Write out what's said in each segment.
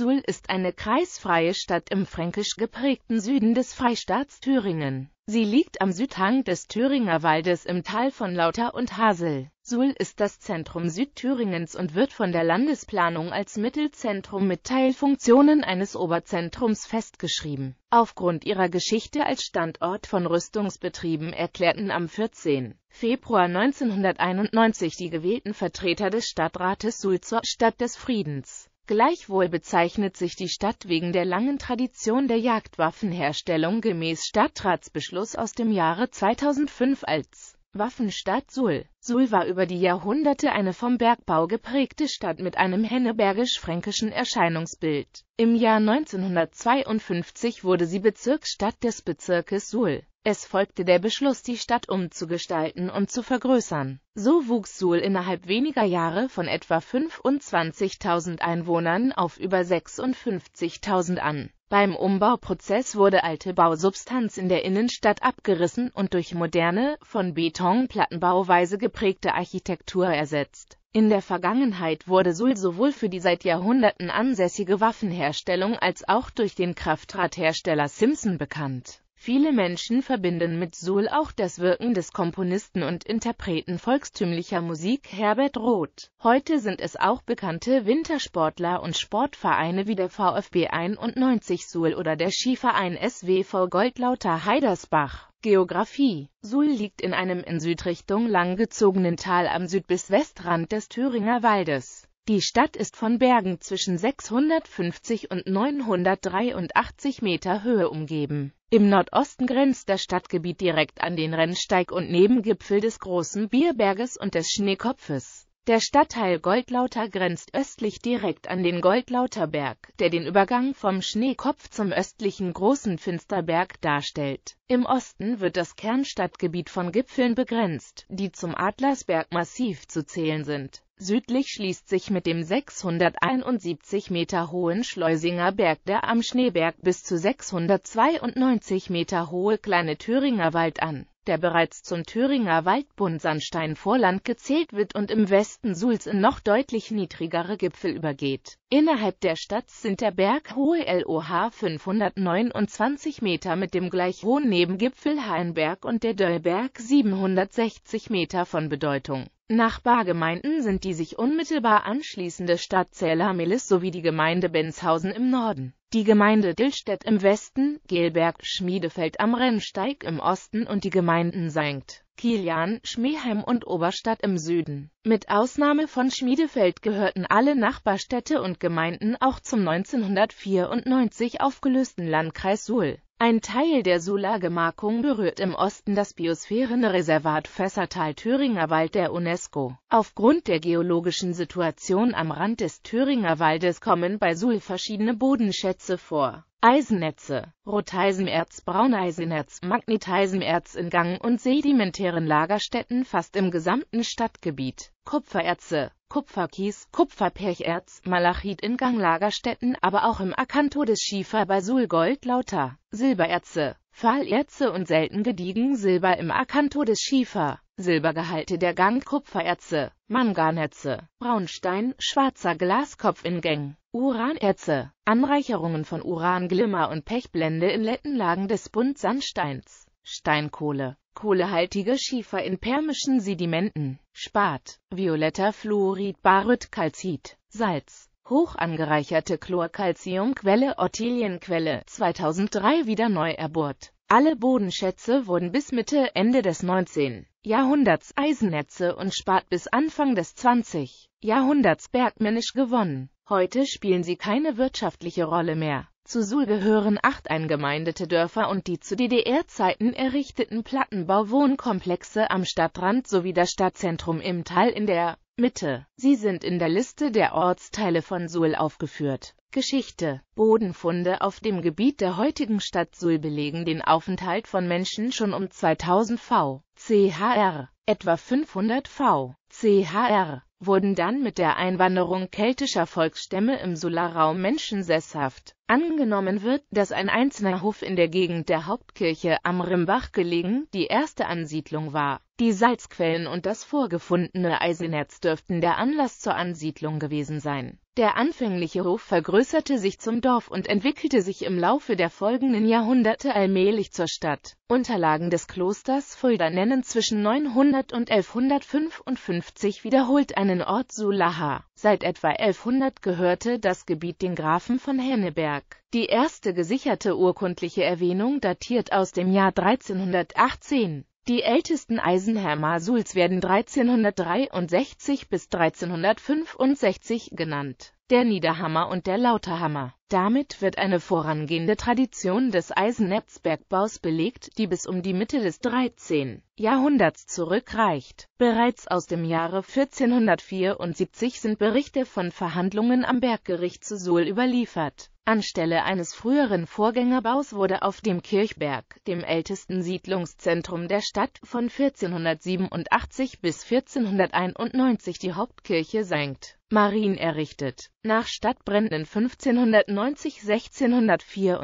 Suhl ist eine kreisfreie Stadt im fränkisch geprägten Süden des Freistaats Thüringen. Sie liegt am Südhang des Thüringer Waldes im Tal von Lauter und Hasel. Suhl ist das Zentrum Südthüringens und wird von der Landesplanung als Mittelzentrum mit Teilfunktionen eines Oberzentrums festgeschrieben. Aufgrund ihrer Geschichte als Standort von Rüstungsbetrieben erklärten am 14. Februar 1991 die gewählten Vertreter des Stadtrates Suhl zur Stadt des Friedens. Gleichwohl bezeichnet sich die Stadt wegen der langen Tradition der Jagdwaffenherstellung gemäß Stadtratsbeschluss aus dem Jahre 2005 als Waffenstadt Suhl. Suhl war über die Jahrhunderte eine vom Bergbau geprägte Stadt mit einem hennebergisch-fränkischen Erscheinungsbild. Im Jahr 1952 wurde sie Bezirksstadt des Bezirkes Suhl es folgte der Beschluss, die Stadt umzugestalten und zu vergrößern. So wuchs Suhl innerhalb weniger Jahre von etwa 25.000 Einwohnern auf über 56.000 an. Beim Umbauprozess wurde alte Bausubstanz in der Innenstadt abgerissen und durch moderne, von Betonplattenbauweise geprägte Architektur ersetzt. In der Vergangenheit wurde Suhl sowohl für die seit Jahrhunderten ansässige Waffenherstellung als auch durch den Kraftradhersteller Simpson bekannt. Viele Menschen verbinden mit Suhl auch das Wirken des Komponisten und Interpreten volkstümlicher Musik Herbert Roth. Heute sind es auch bekannte Wintersportler und Sportvereine wie der VfB 91 Suhl oder der Skiverein SWV Goldlauter Heidersbach. Geografie Suhl liegt in einem in Südrichtung langgezogenen Tal am Süd- bis Westrand des Thüringer Waldes. Die Stadt ist von Bergen zwischen 650 und 983 Meter Höhe umgeben. Im Nordosten grenzt das Stadtgebiet direkt an den Rennsteig und Nebengipfel des Großen Bierberges und des Schneekopfes. Der Stadtteil Goldlauter grenzt östlich direkt an den Goldlauterberg, der den Übergang vom Schneekopf zum östlichen Großen Finsterberg darstellt. Im Osten wird das Kernstadtgebiet von Gipfeln begrenzt, die zum Adlersbergmassiv zu zählen sind Südlich schließt sich mit dem 671 Meter hohen Schleusinger Berg der am Schneeberg bis zu 692 Meter hohe Kleine Thüringer Wald an, der bereits zum Thüringer Waldbund Sandstein-Vorland gezählt wird und im Westen Suls in noch deutlich niedrigere Gipfel übergeht. Innerhalb der Stadt sind der Berg hohe LOH 529 Meter mit dem gleich hohen Nebengipfel Hainberg und der Döllberg 760 Meter von Bedeutung. Nachbargemeinden sind die sich unmittelbar anschließende Stadt Zähler am sowie die Gemeinde Benshausen im Norden die Gemeinde Dillstedt im Westen, Gelberg, Schmiedefeld am Rennsteig im Osten und die Gemeinden Sankt Kilian, Schmeheim und Oberstadt im Süden. Mit Ausnahme von Schmiedefeld gehörten alle Nachbarstädte und Gemeinden auch zum 1994 aufgelösten Landkreis Suhl. Ein Teil der Suhler Gemarkung berührt im Osten das Biosphärenreservat Fässertal-Thüringer Wald der UNESCO. Aufgrund der geologischen Situation am Rand des Thüringer Waldes kommen bei Suhl verschiedene Bodenschätze Erze vor. Eisenerze, Rotheisenerz, Brauneisenerz, Magneteisenerz in Gang- und sedimentären Lagerstätten fast im gesamten Stadtgebiet, Kupfererze, Kupferkies, Kupferpercherz, Malachit in Ganglagerstätten, aber auch im Akanto des Schiefer bei Basulgold lauter, Silbererze, Fahlerze und selten gediegen Silber im Akanto des Schiefer, Silbergehalte der Gang Kupfererze, Manganerze, Braunstein, schwarzer Glaskopf in Gang. Uranerze, Anreicherungen von Uranglimmer und Pechblende in Lettenlagen des Buntsandsteins, Steinkohle, kohlehaltige Schiefer in permischen Sedimenten, Spat, violetter Fluorid, Baryt, Kalzit, Salz, hoch angereicherte Chlorkalziumquelle Ottilienquelle 2003 wieder neu erbohrt. Alle Bodenschätze wurden bis Mitte, Ende des 19. Jahrhunderts Eisennetze und Spat bis Anfang des 20. Jahrhunderts bergmännisch gewonnen. Heute spielen sie keine wirtschaftliche Rolle mehr. Zu Suhl gehören acht eingemeindete Dörfer und die zu DDR-Zeiten errichteten Plattenbauwohnkomplexe am Stadtrand sowie das Stadtzentrum im Tal in der Mitte. Sie sind in der Liste der Ortsteile von Suhl aufgeführt. Geschichte Bodenfunde auf dem Gebiet der heutigen Stadt Suhl belegen den Aufenthalt von Menschen schon um 2000 v. chr. etwa 500 v. chr wurden dann mit der Einwanderung keltischer Volksstämme im Solarraum Menschen sesshaft. Angenommen wird, dass ein einzelner Hof in der Gegend der Hauptkirche am Rimbach gelegen die erste Ansiedlung war die Salzquellen und das vorgefundene Eisenerz dürften der Anlass zur Ansiedlung gewesen sein. Der anfängliche Hof vergrößerte sich zum Dorf und entwickelte sich im Laufe der folgenden Jahrhunderte allmählich zur Stadt. Unterlagen des Klosters Fulda nennen zwischen 900 und 1155 wiederholt einen Ort Sulaha. Seit etwa 1100 gehörte das Gebiet den Grafen von Henneberg. Die erste gesicherte urkundliche Erwähnung datiert aus dem Jahr 1318. Die ältesten Eisenheimer Suls werden 1363 bis 1365 genannt, der Niederhammer und der Lauterhammer. Damit wird eine vorangehende Tradition des Eisennetzbergbaus belegt, die bis um die Mitte des 13. Jahrhunderts zurückreicht. Bereits aus dem Jahre 1474 sind Berichte von Verhandlungen am Berggericht zu Suhl überliefert Anstelle eines früheren Vorgängerbaus wurde auf dem Kirchberg, dem ältesten Siedlungszentrum der Stadt, von 1487 bis 1491 die Hauptkirche senkt Marien errichtet. Nach Stadtbränden 1590, 1634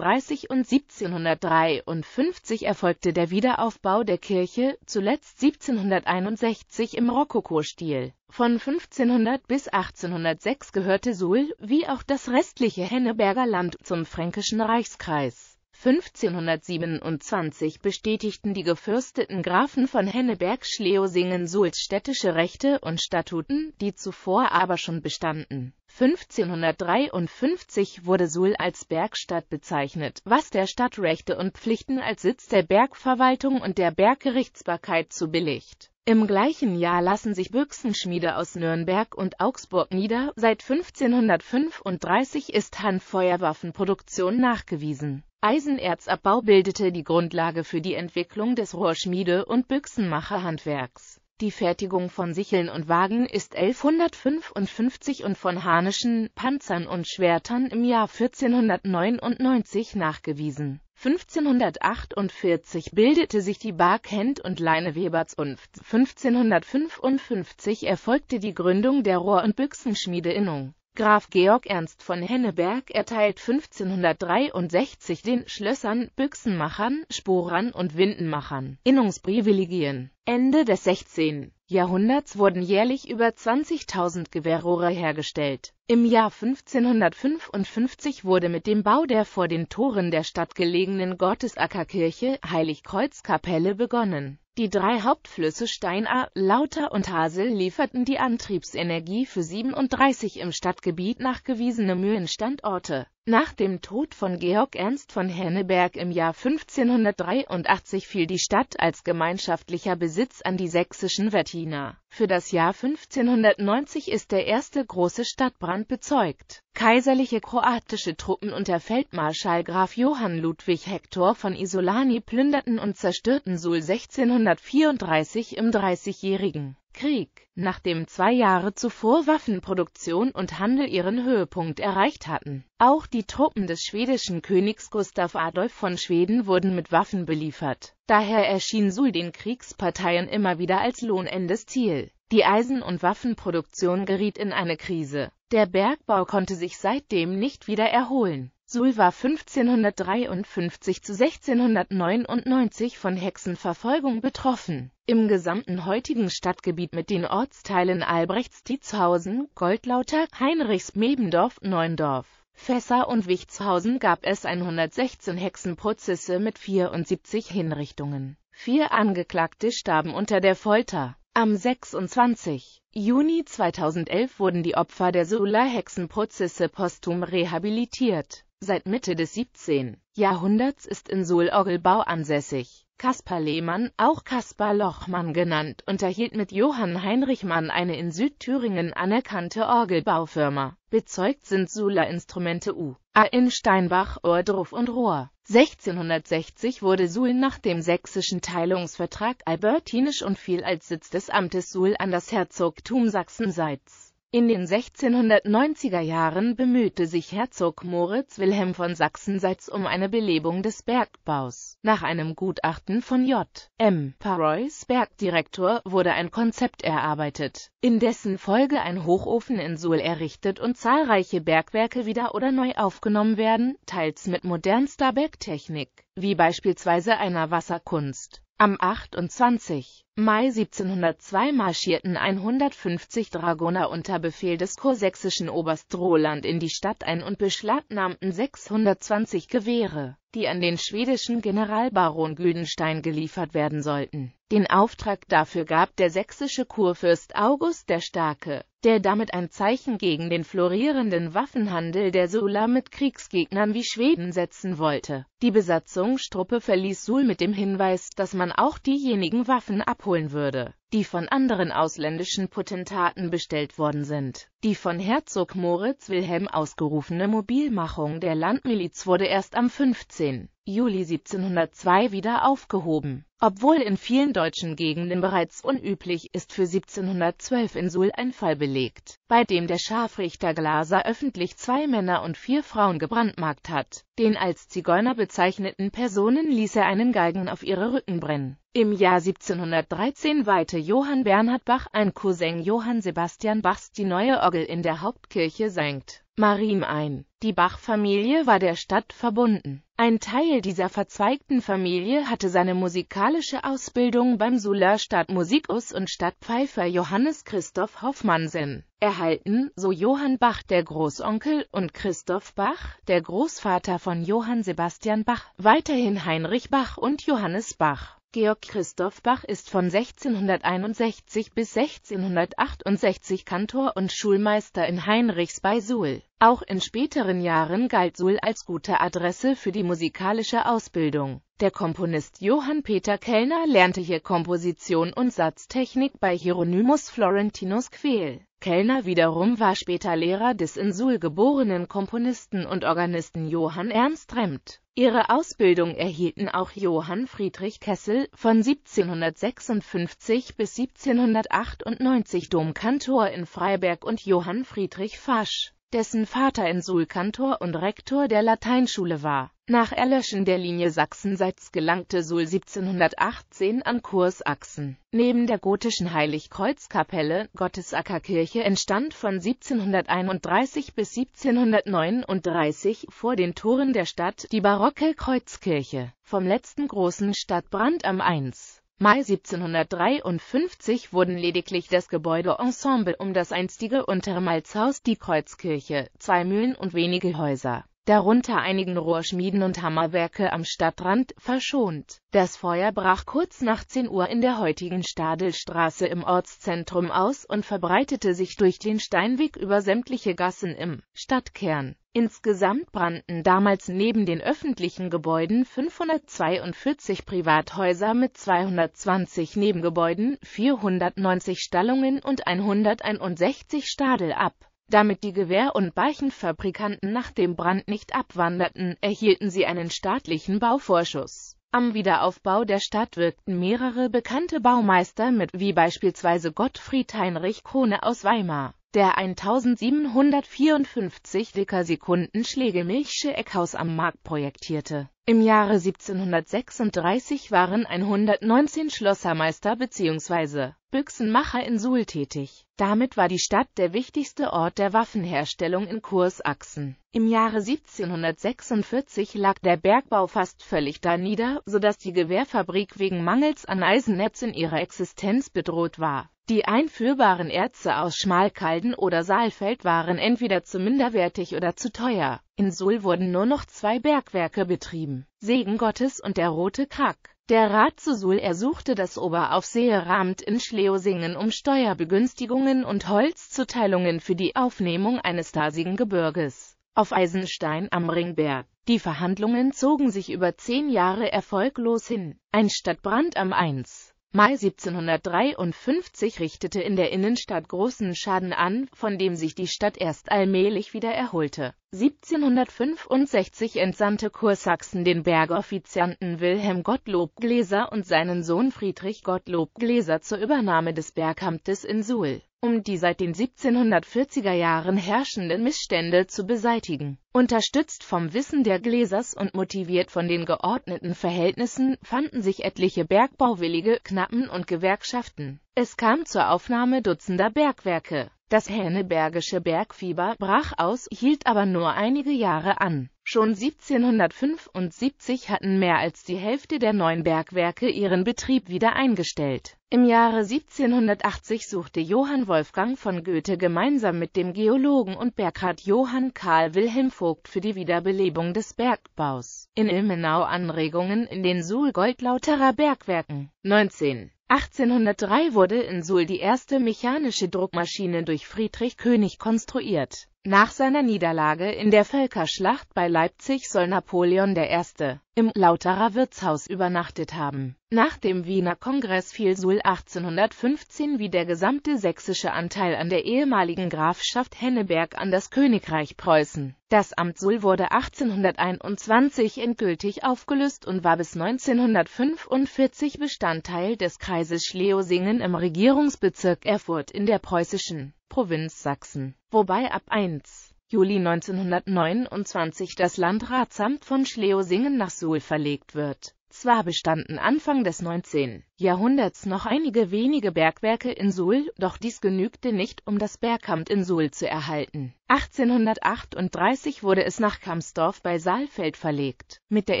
und 1753 erfolgte der Wiederaufbau der Kirche, zuletzt 1761 im Rokokostil. Von 1500 bis 1806 gehörte Suhl, wie auch das restliche Henneberger Land, zum Fränkischen Reichskreis 1527 bestätigten die gefürsteten Grafen von Henneberg-Schleusingen Sulz städtische Rechte und Statuten, die zuvor aber schon bestanden. 1553 wurde Suhl als Bergstadt bezeichnet, was der Stadt Rechte und Pflichten als Sitz der Bergverwaltung und der Berggerichtsbarkeit zubilligt im gleichen Jahr lassen sich Büchsenschmiede aus Nürnberg und Augsburg nieder. Seit 1535 ist Handfeuerwaffenproduktion nachgewiesen. Eisenerzabbau bildete die Grundlage für die Entwicklung des Rohrschmiede- und Büchsenmacherhandwerks. Die Fertigung von Sicheln und Wagen ist 1155 und von Harnischen, Panzern und Schwertern im Jahr 1499 nachgewiesen 1548 bildete sich die Bar Kent und Leineweberzunft. 1555 erfolgte die Gründung der Rohr- und Büchsenschmiede Innung. Graf Georg Ernst von Henneberg erteilt 1563 den Schlössern, Büchsenmachern, Sporern und Windenmachern Innungsprivilegien. Ende des 16. Jahrhunderts wurden jährlich über 20.000 Gewehrrohre hergestellt. Im Jahr 1555 wurde mit dem Bau der vor den Toren der Stadt gelegenen Gottesackerkirche Heiligkreuzkapelle begonnen. Die drei Hauptflüsse Steinahr, Lauter und Hasel lieferten die Antriebsenergie für 37 im Stadtgebiet nachgewiesene Mühlenstandorte nach dem Tod von Georg Ernst von Henneberg im Jahr 1583 fiel die Stadt als gemeinschaftlicher Besitz an die sächsischen Wettiner. Für das Jahr 1590 ist der erste große Stadtbrand bezeugt. Kaiserliche kroatische Truppen unter Feldmarschall Graf Johann Ludwig Hector von Isolani plünderten und zerstörten Suhl 1634 im Dreißigjährigen Krieg, nachdem zwei Jahre zuvor Waffenproduktion und Handel ihren Höhepunkt erreicht hatten. Auch die Truppen des schwedischen Königs Gustav Adolf von Schweden wurden mit Waffen beliefert. Daher erschien Suhl den Kriegsparteien immer wieder als lohnendes Ziel. Die Eisen- und Waffenproduktion geriet in eine Krise. Der Bergbau konnte sich seitdem nicht wieder erholen. Sul war 1553 zu 1699 von Hexenverfolgung betroffen. Im gesamten heutigen Stadtgebiet mit den Ortsteilen Albrechts-Dietshausen, Goldlauter, Heinrichs-Mebendorf, Neundorf, Fässer und Wichtshausen gab es 116 Hexenprozesse mit 74 Hinrichtungen. Vier Angeklagte starben unter der Folter. Am 26. Juni 2011 wurden die Opfer der Suller Hexenprozesse posthum rehabilitiert. Seit Mitte des 17. Jahrhunderts ist in Suhl Orgelbau ansässig. Kaspar Lehmann, auch Kaspar Lochmann genannt, unterhielt mit Johann Heinrich Mann eine in Südthüringen anerkannte Orgelbaufirma. Bezeugt sind Suhler Instrumente U. A. in Steinbach, Ohrdruf und Rohr. 1660 wurde Suhl nach dem sächsischen Teilungsvertrag albertinisch und fiel als Sitz des Amtes Suhl an das Herzogtum Sachsen-Seitz. In den 1690er Jahren bemühte sich Herzog Moritz Wilhelm von Sachsenseits um eine Belebung des Bergbaus. Nach einem Gutachten von J. M. Parois, Bergdirektor, wurde ein Konzept erarbeitet, in dessen Folge ein Hochofen in Suhl errichtet und zahlreiche Bergwerke wieder oder neu aufgenommen werden, teils mit modernster Bergtechnik wie beispielsweise einer Wasserkunst. Am 28. Mai 1702 marschierten 150 Dragoner unter Befehl des kursächsischen Oberst Roland in die Stadt ein und beschlagnahmten 620 Gewehre, die an den schwedischen Generalbaron Güdenstein geliefert werden sollten. Den Auftrag dafür gab der sächsische Kurfürst August der Starke, der damit ein Zeichen gegen den florierenden Waffenhandel der Sula mit Kriegsgegnern wie Schweden setzen wollte. Die Besatzungsstruppe verließ Suhl mit dem Hinweis, dass man auch diejenigen Waffen abholen würde die von anderen ausländischen Potentaten bestellt worden sind. Die von Herzog Moritz Wilhelm ausgerufene Mobilmachung der Landmiliz wurde erst am 15. Juli 1702 wieder aufgehoben. Obwohl in vielen deutschen Gegenden bereits unüblich, ist für 1712 in Suhl ein Fall belegt bei dem der Scharfrichter Glaser öffentlich zwei Männer und vier Frauen gebrandmarkt hat. Den als Zigeuner bezeichneten Personen ließ er einen Galgen auf ihre Rücken brennen. Im Jahr 1713 weihte Johann Bernhard Bach, ein Cousin Johann Sebastian Bachs, die neue Orgel in der Hauptkirche St. Marim ein. Die Bach-Familie war der Stadt verbunden. Ein Teil dieser verzweigten Familie hatte seine musikalische Ausbildung beim Suller Stadtmusikus und Stadtpfeifer Johannes Christoph Hoffmannsen erhalten, so Johann Bach der Großonkel und Christoph Bach, der Großvater von Johann Sebastian Bach, weiterhin Heinrich Bach und Johannes Bach. Georg Christoph Bach ist von 1661 bis 1668 Kantor und Schulmeister in Heinrichs bei Suhl. Auch in späteren Jahren galt Suhl als gute Adresse für die musikalische Ausbildung. Der Komponist Johann Peter Kellner lernte hier Komposition und Satztechnik bei Hieronymus Florentinus Quel. Kellner wiederum war später Lehrer des in Suhl geborenen Komponisten und Organisten Johann Ernst Remt. Ihre Ausbildung erhielten auch Johann Friedrich Kessel von 1756 bis 1798 Domkantor in Freiberg und Johann Friedrich Fasch dessen Vater Insul-Kantor und Rektor der Lateinschule war. Nach Erlöschen der Linie Sachsenseits gelangte Suhl 1718 an Kursachsen. Neben der gotischen Heiligkreuzkapelle, Gottesackerkirche entstand von 1731 bis 1739 vor den Toren der Stadt die barocke Kreuzkirche vom letzten großen Stadtbrand am 1. Mai 1753 wurden lediglich das Gebäudeensemble um das einstige Untermalzhaus, die Kreuzkirche, zwei Mühlen und wenige Häuser darunter einigen Rohrschmieden und Hammerwerke am Stadtrand, verschont. Das Feuer brach kurz nach 10 Uhr in der heutigen Stadelstraße im Ortszentrum aus und verbreitete sich durch den Steinweg über sämtliche Gassen im Stadtkern. Insgesamt brannten damals neben den öffentlichen Gebäuden 542 Privathäuser mit 220 Nebengebäuden, 490 Stallungen und 161 Stadel ab damit die Gewehr- und Beichenfabrikanten nach dem Brand nicht abwanderten, erhielten sie einen staatlichen Bauvorschuss. Am Wiederaufbau der Stadt wirkten mehrere bekannte Baumeister mit, wie beispielsweise Gottfried Heinrich Kohne aus Weimar. Der 1754 Wicker Sekundenschläge Milchsche Eckhaus am Markt projektierte. Im Jahre 1736 waren 119 Schlossermeister bzw. Büchsenmacher in Suhl tätig. Damit war die Stadt der wichtigste Ort der Waffenherstellung in Kursachsen. Im Jahre 1746 lag der Bergbau fast völlig da nieder, sodass die Gewehrfabrik wegen Mangels an Eisennetz in ihrer Existenz bedroht war die einführbaren Erze aus Schmalkalden oder Saalfeld waren entweder zu minderwertig oder zu teuer. In Suhl wurden nur noch zwei Bergwerke betrieben, Segen Gottes und der Rote Krack. Der Rat zu Suhl ersuchte das Oberaufseheramt in Schleusingen um Steuerbegünstigungen und Holzzuteilungen für die Aufnehmung eines tasigen Gebirges auf Eisenstein am Ringberg. Die Verhandlungen zogen sich über zehn Jahre erfolglos hin. Ein Stadtbrand am 1. Mai 1753 richtete in der Innenstadt großen Schaden an, von dem sich die Stadt erst allmählich wieder erholte. 1765 entsandte Kursachsen den Bergoffizianten Wilhelm Gottlob Gläser und seinen Sohn Friedrich Gottlob Gläser zur Übernahme des Bergamtes in Suhl um die seit den 1740er Jahren herrschenden Missstände zu beseitigen. Unterstützt vom Wissen der Gläsers und motiviert von den geordneten Verhältnissen fanden sich etliche Bergbauwillige, Knappen und Gewerkschaften. Es kam zur Aufnahme dutzender Bergwerke. Das hennebergische Bergfieber brach aus, hielt aber nur einige Jahre an. Schon 1775 hatten mehr als die Hälfte der neuen Bergwerke ihren Betrieb wieder eingestellt. Im Jahre 1780 suchte Johann Wolfgang von Goethe gemeinsam mit dem Geologen und Bergrat Johann Karl Wilhelm Vogt für die Wiederbelebung des Bergbaus in Ilmenau Anregungen in den Suhl-Goldlauterer Bergwerken. 19. 1803 wurde in Suhl die erste mechanische Druckmaschine durch Friedrich König konstruiert nach seiner Niederlage in der Völkerschlacht bei Leipzig soll Napoleon I. im Lauterer Wirtshaus übernachtet haben. Nach dem Wiener Kongress fiel Suhl 1815 wie der gesamte sächsische Anteil an der ehemaligen Grafschaft Henneberg an das Königreich Preußen. Das Amt Suhl wurde 1821 endgültig aufgelöst und war bis 1945 Bestandteil des Kreises Schlesingen im Regierungsbezirk Erfurt in der preußischen Provinz Sachsen, wobei ab 1. Juli 1929 das Landratsamt von Schlesingen nach Suhl verlegt wird zwar bestanden Anfang des 19. Jahrhunderts noch einige wenige Bergwerke in Suhl, doch dies genügte nicht, um das Bergamt in Suhl zu erhalten. 1838 wurde es nach Kamsdorf bei Saalfeld verlegt. Mit der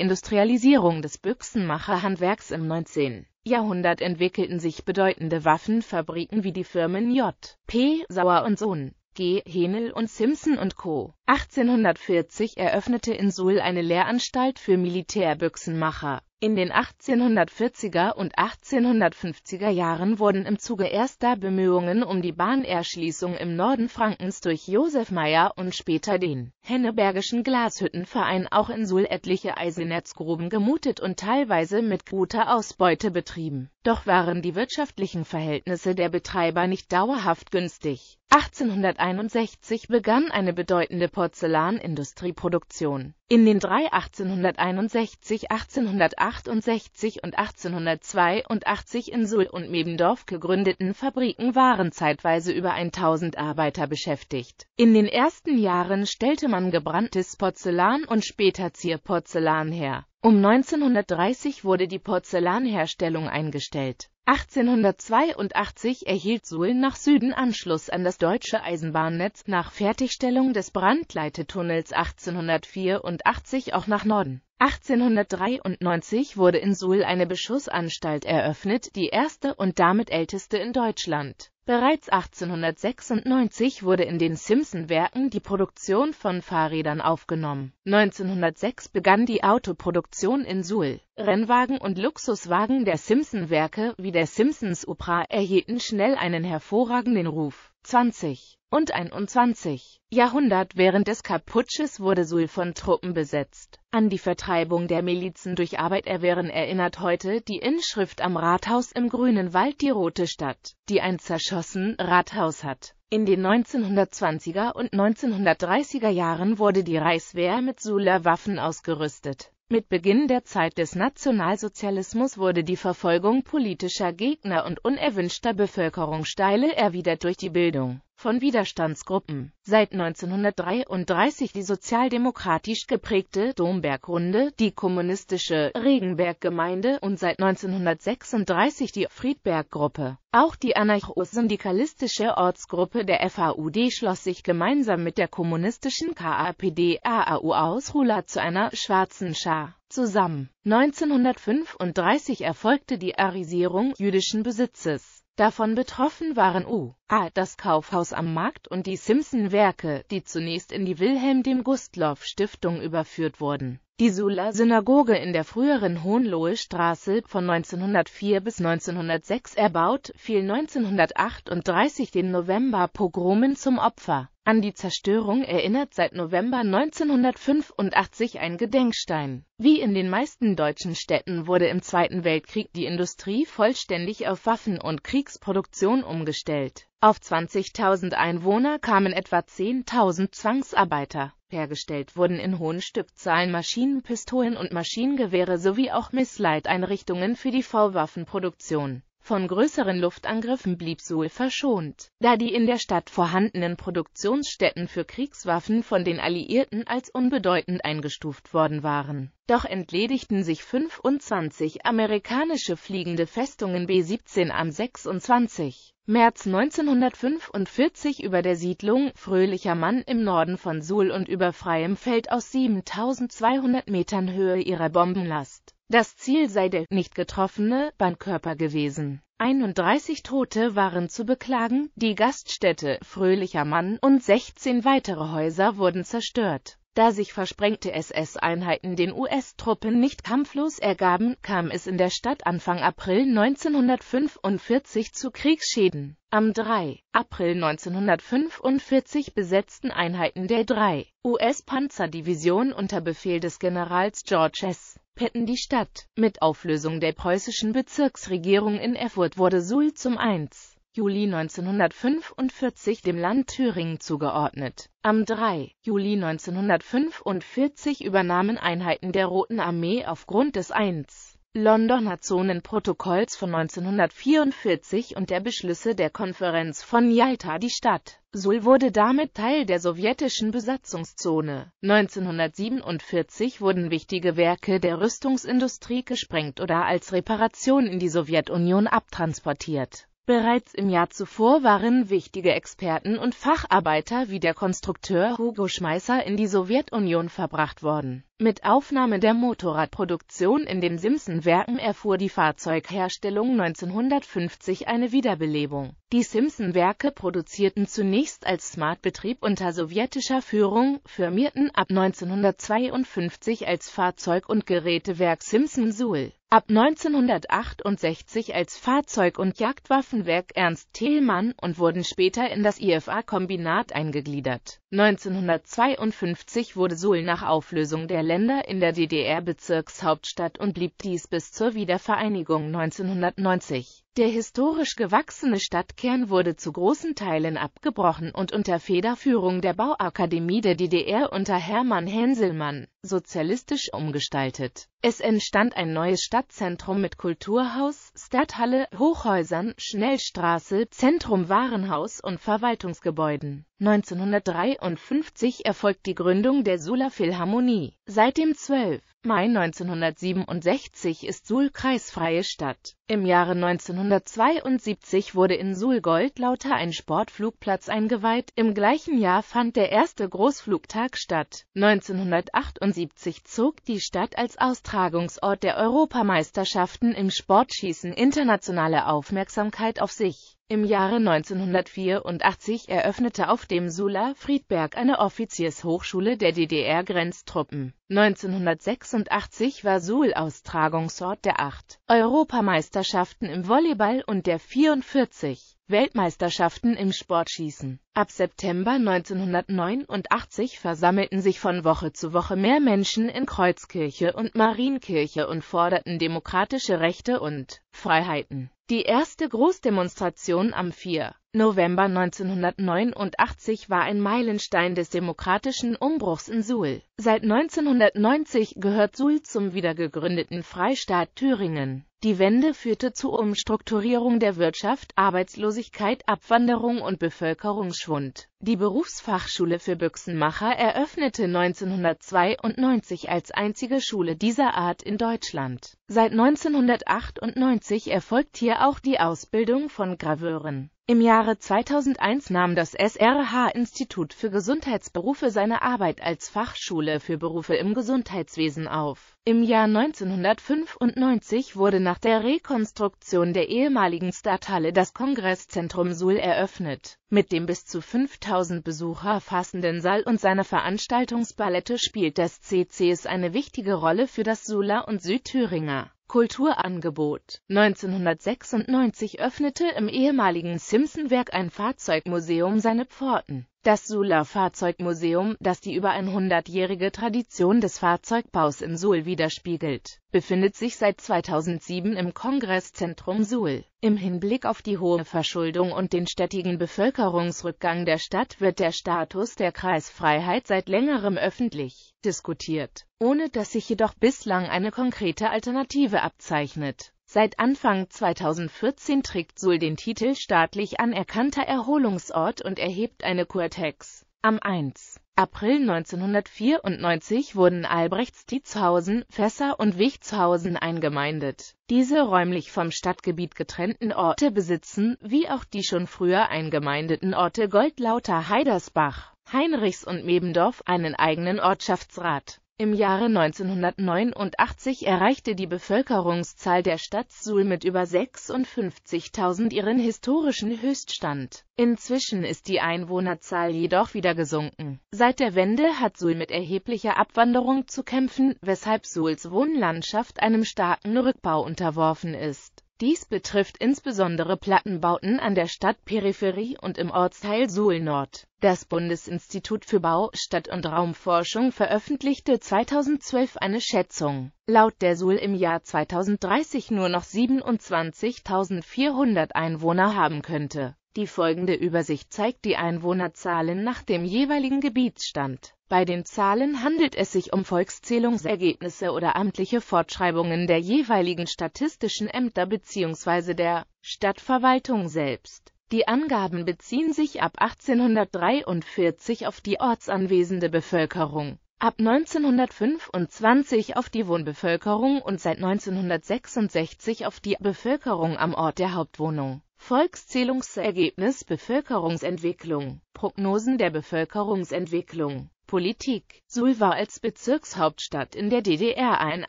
Industrialisierung des Büchsenmacherhandwerks im 19. Jahrhundert entwickelten sich bedeutende Waffenfabriken wie die Firmen J. P. Sauer und Sohn, G. Henel und Simpson und Co. 1840 eröffnete in Suhl eine Lehranstalt für Militärbüchsenmacher. In den 1840er und 1850er Jahren wurden im Zuge erster Bemühungen um die Bahnerschließung im Norden Frankens durch Josef Meyer und später den Hennebergischen Glashüttenverein auch in Suhl etliche Eisennetzgruben gemutet und teilweise mit guter Ausbeute betrieben doch waren die wirtschaftlichen Verhältnisse der Betreiber nicht dauerhaft günstig. 1861 begann eine bedeutende Porzellanindustrieproduktion. In den drei 1861, 1868 und 1882 in Suhl und Mebendorf gegründeten Fabriken waren zeitweise über 1000 Arbeiter beschäftigt. In den ersten Jahren stellte man gebranntes Porzellan und später Zierporzellan her um 1930 wurde die Porzellanherstellung eingestellt. 1882 erhielt Suhl nach Süden Anschluss an das deutsche Eisenbahnnetz, nach Fertigstellung des Brandleitetunnels 1884 auch nach Norden. 1893 wurde in Suhl eine Beschussanstalt eröffnet, die erste und damit älteste in Deutschland Bereits 1896 wurde in den Simpson-Werken die Produktion von Fahrrädern aufgenommen. 1906 begann die Autoproduktion in Suhl. Rennwagen und Luxuswagen der Simpson-Werke wie der Simpsons Opera erhielten schnell einen hervorragenden Ruf. 20 und 21. Jahrhundert während des Kaputsches wurde Suhl von Truppen besetzt. An die Vertreibung der Milizen durch Arbeiterwehren erinnert heute die Inschrift am Rathaus im Grünen Wald die Rote Stadt, die ein zerschossen Rathaus hat. In den 1920er und 1930er Jahren wurde die Reichswehr mit Suhler Waffen ausgerüstet. Mit Beginn der Zeit des Nationalsozialismus wurde die Verfolgung politischer Gegner und unerwünschter Bevölkerung steile erwidert durch die Bildung von Widerstandsgruppen. Seit 1933 die sozialdemokratisch geprägte Dombergrunde, die kommunistische Regenberggemeinde und seit 1936 die Friedberggruppe. Auch die anarcho-syndikalistische Ortsgruppe der FAUD schloss sich gemeinsam mit der kommunistischen KAPD-AAU aus Rula zu einer schwarzen Schar zusammen. 1935 erfolgte die Arisierung jüdischen Besitzes. Davon betroffen waren U. A. Ah, das Kaufhaus am Markt und die Simpson-Werke, die zunächst in die Wilhelm dem Gustloff Stiftung überführt wurden. Die Suler Synagoge in der früheren Hohenlohe Straße von 1904 bis 1906 erbaut, fiel 1938 den November-Pogromen zum Opfer. An die Zerstörung erinnert seit November 1985 ein Gedenkstein. Wie in den meisten deutschen Städten wurde im Zweiten Weltkrieg die Industrie vollständig auf Waffen und Kriegsproduktion umgestellt. Auf 20.000 Einwohner kamen etwa 10.000 Zwangsarbeiter. Hergestellt wurden in hohen Stückzahlen Maschinenpistolen und Maschinengewehre sowie auch Missleiteinrichtungen für die V-Waffenproduktion von größeren Luftangriffen blieb Suhl verschont, da die in der Stadt vorhandenen Produktionsstätten für Kriegswaffen von den Alliierten als unbedeutend eingestuft worden waren. Doch entledigten sich 25 amerikanische fliegende Festungen B-17 am 26. März 1945 über der Siedlung Fröhlicher Mann im Norden von Suhl und über freiem Feld aus 7200 Metern Höhe ihrer Bombenlast. Das Ziel sei der nicht getroffene Bahnkörper gewesen. 31 Tote waren zu beklagen, die Gaststätte Fröhlicher Mann und 16 weitere Häuser wurden zerstört. Da sich versprengte SS-Einheiten den US-Truppen nicht kampflos ergaben, kam es in der Stadt Anfang April 1945 zu Kriegsschäden. Am 3. April 1945 besetzten Einheiten der 3. US-Panzerdivision unter Befehl des Generals George S. Petten die Stadt. Mit Auflösung der preußischen Bezirksregierung in Erfurt wurde Suhl zum 1. Juli 1945 dem Land Thüringen zugeordnet. Am 3. Juli 1945 übernahmen Einheiten der Roten Armee aufgrund des 1. Londoner Zonenprotokolls von 1944 und der Beschlüsse der Konferenz von Yalta die Stadt. Sul wurde damit Teil der sowjetischen Besatzungszone. 1947 wurden wichtige Werke der Rüstungsindustrie gesprengt oder als Reparation in die Sowjetunion abtransportiert. Bereits im Jahr zuvor waren wichtige Experten und Facharbeiter wie der Konstrukteur Hugo Schmeisser in die Sowjetunion verbracht worden mit Aufnahme der Motorradproduktion in den Simpson-Werken erfuhr die Fahrzeugherstellung 1950 eine Wiederbelebung. Die Simpson-Werke produzierten zunächst als Smart-Betrieb unter sowjetischer Führung, firmierten ab 1952 als Fahrzeug- und Gerätewerk Simpson-Suhl, ab 1968 als Fahrzeug- und Jagdwaffenwerk Ernst Thälmann und wurden später in das IFA-Kombinat eingegliedert. 1952 wurde Suhl nach Auflösung der Länder in der DDR Bezirkshauptstadt und blieb dies bis zur Wiedervereinigung 1990 der historisch gewachsene Stadtkern wurde zu großen Teilen abgebrochen und unter Federführung der Bauakademie der DDR unter Hermann Hänselmann sozialistisch umgestaltet. Es entstand ein neues Stadtzentrum mit Kulturhaus, Stadthalle, Hochhäusern, Schnellstraße, Zentrum Warenhaus und Verwaltungsgebäuden. 1953 erfolgt die Gründung der Sula Philharmonie. Seit dem 12. Mai 1967 ist Suhl kreisfreie Stadt. Im Jahre 1972 wurde in Suhl-Goldlauter ein Sportflugplatz eingeweiht. Im gleichen Jahr fand der erste Großflugtag statt. 1978 zog die Stadt als Austragungsort der Europameisterschaften im Sportschießen internationale Aufmerksamkeit auf sich im Jahre 1984 eröffnete auf dem Sula Friedberg eine Offiziershochschule der DDR-Grenztruppen. 1986 war Suhl Austragungsort der acht Europameisterschaften im Volleyball und der 44 Weltmeisterschaften im Sportschießen. Ab September 1989 versammelten sich von Woche zu Woche mehr Menschen in Kreuzkirche und Marienkirche und forderten demokratische Rechte und Freiheiten. Die erste Großdemonstration am 4. November 1989 war ein Meilenstein des demokratischen Umbruchs in Suhl. Seit 1990 gehört Suhl zum wiedergegründeten Freistaat Thüringen. Die Wende führte zur Umstrukturierung der Wirtschaft, Arbeitslosigkeit, Abwanderung und Bevölkerungsschwund. Die Berufsfachschule für Büchsenmacher eröffnete 1992 als einzige Schule dieser Art in Deutschland. Seit 1998 erfolgt hier auch die Ausbildung von Graveuren. Im Jahre 2001 nahm das SRH-Institut für Gesundheitsberufe seine Arbeit als Fachschule für Berufe im Gesundheitswesen auf. Im Jahr 1995 wurde nach der Rekonstruktion der ehemaligen Stadthalle das Kongresszentrum Suhl eröffnet. Mit dem bis zu 5000 Besucher fassenden Saal und seiner Veranstaltungspalette spielt das CCS eine wichtige Rolle für das Suhler und Südthüringer Kulturangebot. 1996 öffnete im ehemaligen Simpson-Werk ein Fahrzeugmuseum seine Pforten das sula Fahrzeugmuseum, das die über 100-jährige Tradition des Fahrzeugbaus in Suhl widerspiegelt, befindet sich seit 2007 im Kongresszentrum Suhl. Im Hinblick auf die hohe Verschuldung und den stetigen Bevölkerungsrückgang der Stadt wird der Status der Kreisfreiheit seit längerem öffentlich diskutiert, ohne dass sich jedoch bislang eine konkrete Alternative abzeichnet Seit Anfang 2014 trägt Suhl den Titel staatlich anerkannter Erholungsort und erhebt eine Kurtex. Am 1. April 1994 wurden Albrechtstitzhausen, Fässer und Wichtshausen eingemeindet. Diese räumlich vom Stadtgebiet getrennten Orte besitzen, wie auch die schon früher eingemeindeten Orte Goldlauter, Heidersbach, Heinrichs und Mebendorf, einen eigenen Ortschaftsrat. Im Jahre 1989 erreichte die Bevölkerungszahl der Stadt Suhl mit über 56.000 ihren historischen Höchststand. Inzwischen ist die Einwohnerzahl jedoch wieder gesunken. Seit der Wende hat Suhl mit erheblicher Abwanderung zu kämpfen, weshalb Suhls Wohnlandschaft einem starken Rückbau unterworfen ist dies betrifft insbesondere Plattenbauten an der Stadtperipherie und im Ortsteil Suhl-Nord. Das Bundesinstitut für Bau, Stadt- und Raumforschung veröffentlichte 2012 eine Schätzung, laut der Suhl im Jahr 2030 nur noch 27.400 Einwohner haben könnte die folgende Übersicht zeigt die Einwohnerzahlen nach dem jeweiligen Gebietsstand. Bei den Zahlen handelt es sich um Volkszählungsergebnisse oder amtliche Fortschreibungen der jeweiligen statistischen Ämter bzw. der Stadtverwaltung selbst. Die Angaben beziehen sich ab 1843 auf die ortsanwesende Bevölkerung Ab 1925 auf die Wohnbevölkerung und seit 1966 auf die Bevölkerung am Ort der Hauptwohnung. Volkszählungsergebnis Bevölkerungsentwicklung Prognosen der Bevölkerungsentwicklung Politik. Suhl war als Bezirkshauptstadt in der DDR ein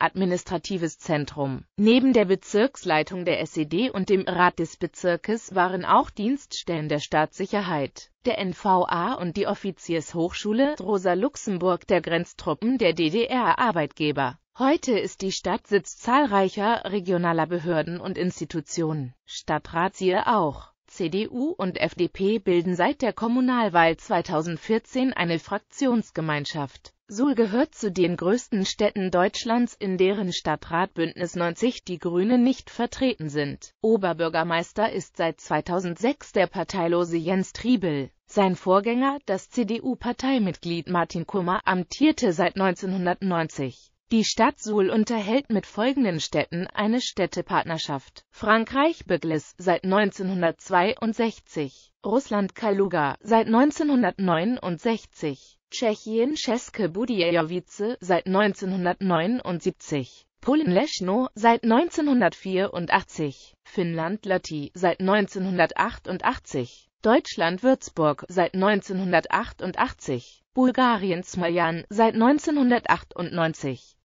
administratives Zentrum. Neben der Bezirksleitung der SED und dem Rat des Bezirkes waren auch Dienststellen der Staatssicherheit, der NVA und die Offiziershochschule Rosa Luxemburg der Grenztruppen der DDR Arbeitgeber. Heute ist die Stadt Sitz zahlreicher regionaler Behörden und Institutionen. Stadtrat siehe auch CDU und FDP bilden seit der Kommunalwahl 2014 eine Fraktionsgemeinschaft. Suhl gehört zu den größten Städten Deutschlands, in deren Stadtrat Bündnis 90 die Grünen nicht vertreten sind. Oberbürgermeister ist seit 2006 der parteilose Jens Triebel. Sein Vorgänger, das CDU-Parteimitglied Martin Kummer, amtierte seit 1990. Die Stadt Suhl unterhält mit folgenden Städten eine Städtepartnerschaft. Frankreich Beglis seit 1962, Russland Kaluga seit 1969, Tschechien České Budějovice seit 1979, Polen Leszno seit 1984, Finnland Lati seit 1988, Deutschland Würzburg seit 1988, Bulgarien Smojan seit 1998,